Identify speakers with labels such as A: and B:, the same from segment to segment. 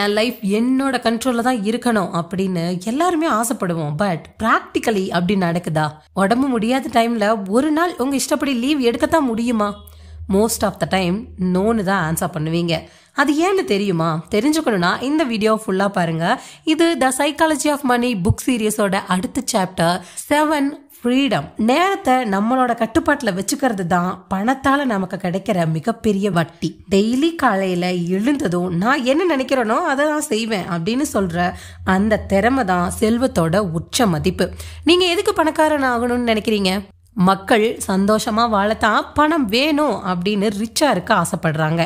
A: என் life என்னோட கண்ட்ரோலில் தான் இருக்கணும் அப்படின்னு எல்லாருமே ஆசைப்படுவோம் பட் ப்ராக்டிக்கலி அப்படி நடக்குதா உடம்பு முடியாத டைமில் ஒரு நாள் உங்கள் இஷ்டப்படி லீவ் எடுக்கத்தான் முடியுமா மோஸ்ட் ஆஃப் த டைம் நோன்னு தான் ஆன்சர் பண்ணுவீங்க அது ஏன்னு தெரியுமா தெரிஞ்சுக்கணும்னா இந்த வீடியோ ஃபுல்லாக பாருங்கள் இது the psychology of money book சீரியஸோட அடுத்த சாப்டர் செவன் ஃப்ரீடம் நேரத்தை நம்மளோட கட்டுப்பாட்டில் வச்சுக்கிறது தான் பணத்தால் நமக்கு கிடைக்கிற மிகப்பெரிய வட்டி டெய்லி காலையில் எழுந்ததும் நான் என்ன நினைக்கிறேனோ அதை நான் செய்வேன் அப்படின்னு சொல்கிற அந்த திறமை தான் செல்வத்தோட உச்ச மதிப்பு நீங்கள் எதுக்கு பணக்காரன் ஆகணும்னு நினைக்கிறீங்க மக்கள் சந்தோஷமாக வாழத்தான் பணம் வேணும் அப்படின்னு ரிச்சாக இருக்க ஆசைப்படுறாங்க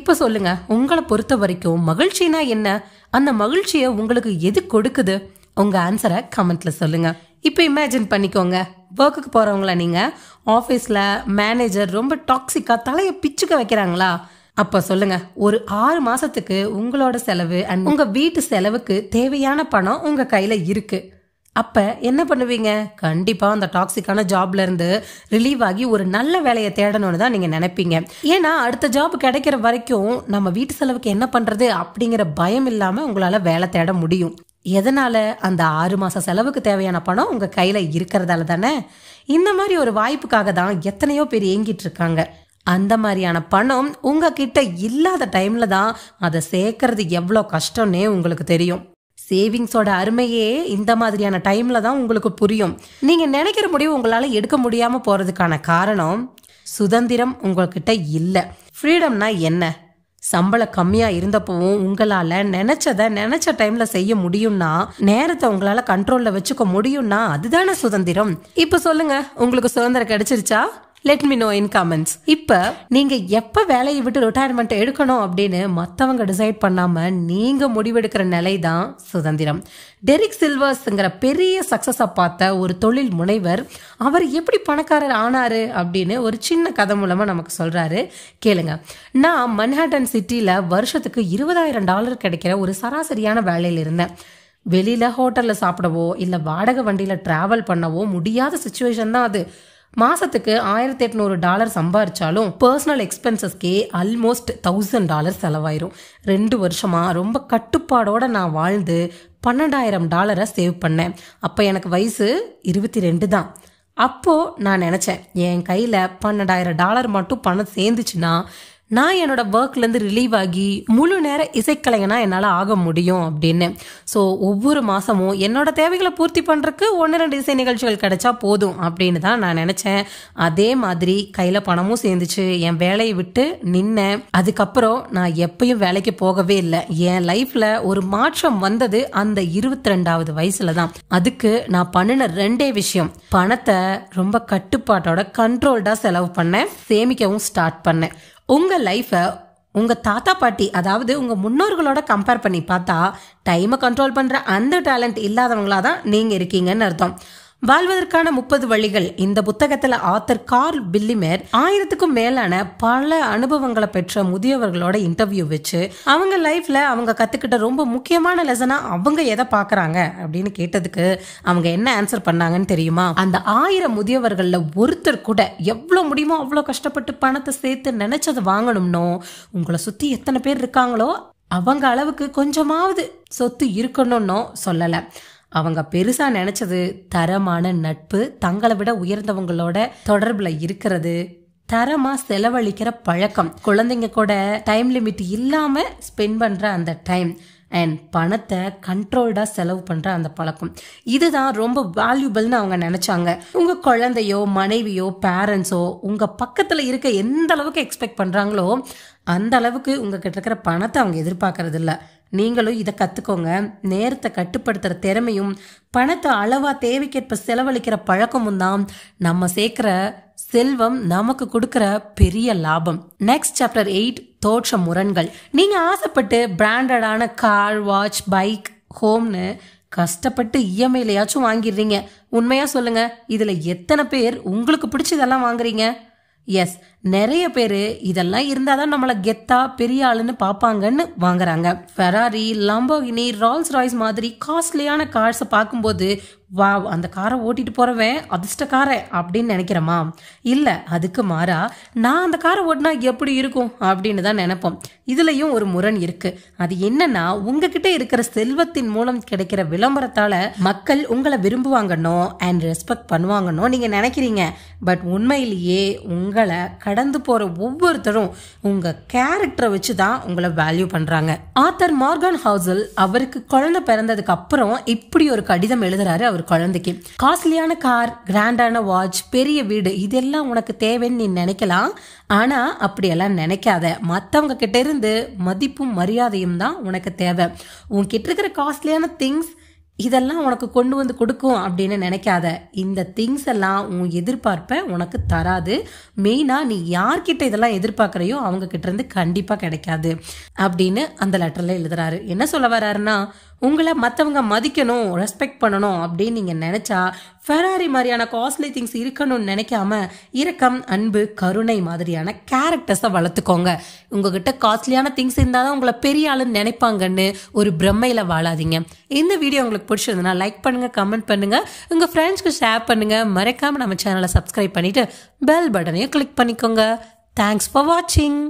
A: இப்போ சொல்லுங்க உங்களை பொறுத்த வரைக்கும் மகிழ்ச்சினா என்ன அந்த மகிழ்ச்சியை உங்களுக்கு எது கொடுக்குது உங்க ஆன்சரை கமெண்ட்ல சொல்லுங்க இப்போ இமேஜின் பண்ணிக்கோங்க ஒர்க்குக்கு போகிறவங்கள நீங்கள் ஆஃபீஸில் மேனேஜர் ரொம்ப டாக்ஸிக்காக தலையை பிச்சுக்க வைக்கிறாங்களா அப்போ சொல்லுங்க ஒரு ஆறு மாதத்துக்கு உங்களோட செலவு அண்ட் உங்கள் வீட்டு செலவுக்கு தேவையான பணம் உங்கள் கையில் இருக்கு அப்போ என்ன பண்ணுவீங்க கண்டிப்பாக அந்த டாக்ஸிக்கான ஜாப்ல இருந்து ரிலீவ் ஆகி ஒரு நல்ல வேலையை தேடணும்னு தான் நீங்கள் நினைப்பீங்க ஏன்னா அடுத்த ஜாப் கிடைக்கிற வரைக்கும் நம்ம வீட்டு செலவுக்கு என்ன பண்ணுறது அப்படிங்கிற பயம் இல்லாமல் உங்களால் வேலை தேட முடியும் எதனால் அந்த ஆறு மாத செலவுக்கு தேவையான பணம் உங்கள் கையில் இருக்கிறதால தானே இந்த மாதிரி ஒரு வாய்ப்புக்காக தான் எத்தனையோ பேர் இயங்கிட்டு இருக்காங்க அந்த மாதிரியான பணம் உங்ககிட்ட இல்லாத டைமில் தான் அதை சேர்க்கறது எவ்வளோ கஷ்டம்னே உங்களுக்கு தெரியும் சேவிங்ஸோட அருமையே இந்த மாதிரியான டைமில் தான் உங்களுக்கு புரியும் நீங்கள் நினைக்கிற முடிவு உங்களால் எடுக்க முடியாமல் போகிறதுக்கான காரணம் சுதந்திரம் உங்கள்கிட்ட இல்லை ஃப்ரீடம்னா என்ன சம்பளம் கம்மியாக இருந்தப்பவும் உங்களால் நினச்சதை நினச்ச டைமில் செய்ய முடியும்னா நேரத்தை உங்களால் கண்ட்ரோலில் வச்சுக்க முடியும்னா அதுதானே சுதந்திரம் இப்போ சொல்லுங்கள் உங்களுக்கு சுதந்திரம் கிடைச்சிருச்சா let me know in comments இப்போ நீங்க எப்ப வேலையை விட்டு ரிட்டையர்மெண்ட் எடுக்கணும் அப்படின்னு மற்றவங்க டிசைட் பண்ணாம நீங்க முடிவெடுக்கிற நிலை தான் சுதந்திரம் டெரிக் சில்வர்ஸ்ங்கிற பெரிய சக்ஸஸை பார்த்த ஒரு தொழில் முனைவர் அவர் எப்படி பணக்காரர் ஆனாரு அப்படின்னு ஒரு சின்ன கதை மூலமா நமக்கு சொல்றாரு கேளுங்க நான் மன்ஹாட்டன் சிட்டியில வருஷத்துக்கு இருபதாயிரம் டாலர் கிடைக்கிற ஒரு சராசரியான வேலையில் இருந்தேன் வெளியில் ஹோட்டலில் சாப்பிடவோ இல்லை வாடகை வண்டியில் ட்ராவல் பண்ணவோ முடியாத சுச்சுவேஷன் தான் அது மாசத்துக்கு ஆயிரத்தி எட்நூறு டாலர் சம்பாரிச்சாலும் பர்சனல் எக்ஸ்பென்சஸ்க்கே அல்மோஸ்ட் தௌசண்ட் டாலர் செலவாயிரும் ரெண்டு வருஷமா ரொம்ப கட்டுப்பாடோட நான் வாழ்ந்து பன்னெண்டாயிரம் டாலரை சேவ் பண்ணேன் அப்போ எனக்கு வயசு இருபத்தி ரெண்டு தான் அப்போது நான் நினச்சேன் என் கையில் பன்னெண்டாயிரம் டாலர் மட்டும் பணம் சேர்ந்துச்சுன்னா நான் என்னோட ஒர்க்லேருந்து ரிலீவ் ஆகி முழு நேர இசைக்கலைஞனாக என்னால் ஆக முடியும் அப்படின்னு ஸோ ஒவ்வொரு மாதமும் என்னோட தேவைகளை பூர்த்தி பண்ணுறக்கு ஒன்று ரெண்டு இசை நிகழ்ச்சிகள் கிடைச்சா போதும் அப்படின்னு தான் நான் நினச்சேன் அதே மாதிரி கையில் பணமும் சேர்ந்துச்சு என் வேலையை விட்டு நின்னேன் அதுக்கப்புறம் நான் எப்பயும் வேலைக்கு போகவே இல்லை என் லைஃப்பில் ஒரு மாற்றம் வந்தது அந்த இருபத்தி ரெண்டாவது வயசில் தான் அதுக்கு நான் பண்ணின ரெண்டே விஷயம் பணத்தை ரொம்ப கட்டுப்பாட்டோட கண்ட்ரோல்டாக செலவு பண்ணேன் சேமிக்கவும் ஸ்டார்ட் பண்ணேன் உங்கள் லைஃப்பை உங்கள் தாத்தா பாட்டி அதாவது உங்கள் முன்னோர்களோட கம்பேர் பண்ணி பார்த்தா டைமை கண்ட்ரோல் பண்ணுற அந்த டேலண்ட் இல்லாதவங்களாக தான் நீங்கள் இருக்கீங்கன்னு அர்த்தம் வாழ்வதற்கான முப்பது வழிகள் இந்த புத்தகத்துல ஆத்தர் கார்ல் பில்லிமேர் ஆயிரத்துக்கும் மேலான பல அனுபவங்களை பெற்ற முதியவர்களோட இன்டர்வியூ வச்சு அவங்க லைஃப்ல அவங்க கத்துக்கிட்ட ரொம்ப முக்கியமான லெசனா அவங்க எதை பாக்குறாங்க அப்படின்னு கேட்டதுக்கு அவங்க என்ன ஆன்சர் பண்ணாங்கன்னு தெரியுமா அந்த ஆயிரம் முதியவர்கள்ல ஒருத்தர் கூட எவ்வளோ முடியுமோ அவ்வளோ கஷ்டப்பட்டு பணத்தை சேர்த்து நினைச்சதை வாங்கணும்னோ உங்களை சுத்தி எத்தனை பேர் இருக்காங்களோ அவங்க அளவுக்கு கொஞ்சமாவது சொத்து இருக்கணும்னோ சொல்லலை அவங்க பெருசாக நினச்சது தரமான நட்பு தங்களை விட உயர்ந்தவங்களோட தொடர்பில் இருக்கிறது தரமா செலவழிக்கிற பழக்கம் குழந்தைங்க கூட டைம் லிமிட் இல்லாம ஸ்பெண்ட் பண்ற அந்த டைம் அண்ட் பணத்தை கண்ட்ரோல்டா செலவு பண்ணுற அந்த பழக்கம் இதுதான் ரொம்ப வேல்யூபிள்னு அவங்க நினச்சாங்க உங்கள் குழந்தையோ மனைவியோ பேரண்ட்ஸோ உங்கள் பக்கத்தில் இருக்க எந்த அளவுக்கு எக்ஸ்பெக்ட் பண்ணுறாங்களோ அந்த அளவுக்கு உங்ககிட்ட இருக்கிற பணத்தை அவங்க எதிர்பார்க்கறது இல்லை நீங்களும் இதை கற்றுக்கோங்க நேரத்தை கட்டுப்படுத்துகிற திறமையும் பணத்தை அளவாக தேவைக்கேற்ப செலவழிக்கிற பழக்கமும் தான் நம்ம சேர்க்குற செல்வம் நமக்கு கொடுக்குற பெரிய லாபம் நெக்ஸ்ட் சாப்டர் எயிட் தோற்ற முரண்கள் நீங்கள் ஆசைப்பட்டு பிராண்டடான கார் வாட்ச் பைக் ஹோம்னு கஷ்டப்பட்டு இஎம்ஐலையாச்சும் வாங்கிடுறீங்க உண்மையாக சொல்லுங்கள் இதில் எத்தனை பேர் உங்களுக்கு பிடிச்சதெல்லாம் வாங்குறீங்க எஸ் நிறைய பேர் இதெல்லாம் இருந்தால் தான் நம்மளை கெத்தா பெரிய ஆளுன்னு பார்ப்பாங்கன்னு வாங்குறாங்க ஃபெராரி லாம்போகினி ரால்ஸ் ராய்ஸ் மாதிரி காஸ்ட்லியான கார்ஸை பார்க்கும்போது வா அந்த காரை ஓட்டிட்டு போகிறவன் அதிர்ஷ்ட காரை அப்படின்னு நினைக்கிறோமா இல்லை அதுக்கு மாறா நான் அந்த காரை ஓட்டினா எப்படி இருக்கும் அப்படின்னு தான் நினைப்போம் இதுலேயும் ஒரு முரண் இருக்குது அது என்னன்னா உங்ககிட்ட இருக்கிற செல்வத்தின் மூலம் கிடைக்கிற விளம்பரத்தால் மக்கள் உங்களை விரும்புவாங்கன்னோ அண்ட் ரெஸ்பெக்ட் பண்ணுவாங்கன்னோ நீங்கள் நினைக்கிறீங்க பட் உண்மையிலேயே உங்களை கடந்து போகிற ஒவ்வொருத்தரும் உங்கள் கேரக்டரை வச்சு தான் உங்களை வேல்யூ பண்ணுறாங்க ஆத்தர் மார்கன் ஹவுசல் அவருக்கு குழந்தை பிறந்ததுக்கு அப்புறம் இப்படி ஒரு கடிதம் எழுதுறாரு அவர் குழந்தைக்கு காஸ்ட்லியான கார் கிராண்டான வாட்ச் பெரிய வீடு இதெல்லாம் உனக்கு தேவைன்னு நீ நினைக்கலாம் ஆனால் அப்படியெல்லாம் நினைக்காத மற்றவங்க கிட்ட இருந்து மதிப்பும் மரியாதையும் தான் உனக்கு தேவை உன்கிட்ட இருக்கிற காஸ்ட்லியான திங்ஸ் இதெல்லாம் உனக்கு கொண்டு வந்து கொடுக்கும் அப்படின்னு நினைக்காத இந்த திங்ஸ் எல்லாம் உன் எதிர்பார்ப்பை உனக்கு தராது மெயினாக நீ யார்கிட்ட இதெல்லாம் எதிர்பார்க்குறையோ அவங்க கிட்டேருந்து கண்டிப்பாக கிடைக்காது அப்படின்னு அந்த லெட்டரில் எழுதுறாரு என்ன சொல்ல வர்றாருன்னா உங்களை மற்றவங்க மதிக்கணும் ரெஸ்பெக்ட் பண்ணணும் அப்படின்னு நீங்கள் நினச்சா ஃபெராரி மாதிரியான காஸ்ட்லி திங்ஸ் இருக்கணும்னு நினைக்காம இரக்கம் அன்பு கருணை மாதிரியான கேரக்டர்ஸை வளர்த்துக்கோங்க உங்ககிட்ட காஸ்ட்லியான திங்ஸ் இருந்தால் தான் உங்களை பெரிய ஆளுன்னு நினைப்பாங்கன்னு ஒரு பிரம்மையில் வாழாதீங்க இந்த வீடியோ உங்களுக்கு பிடிச்சிருந்ததுன்னா லைக் பண்ணுங்கள் கமெண்ட் பண்ணுங்கள் உங்கள் ஃப்ரெண்ட்ஸ்க்கு ஷேர் பண்ணுங்கள் மறக்காமல் நம்ம சேனலை சப்ஸ்கிரைப் பண்ணிவிட்டு பெல் பட்டனையும் கிளிக் பண்ணிக்கோங்க தேங்க்ஸ் ஃபார் வாட்சிங்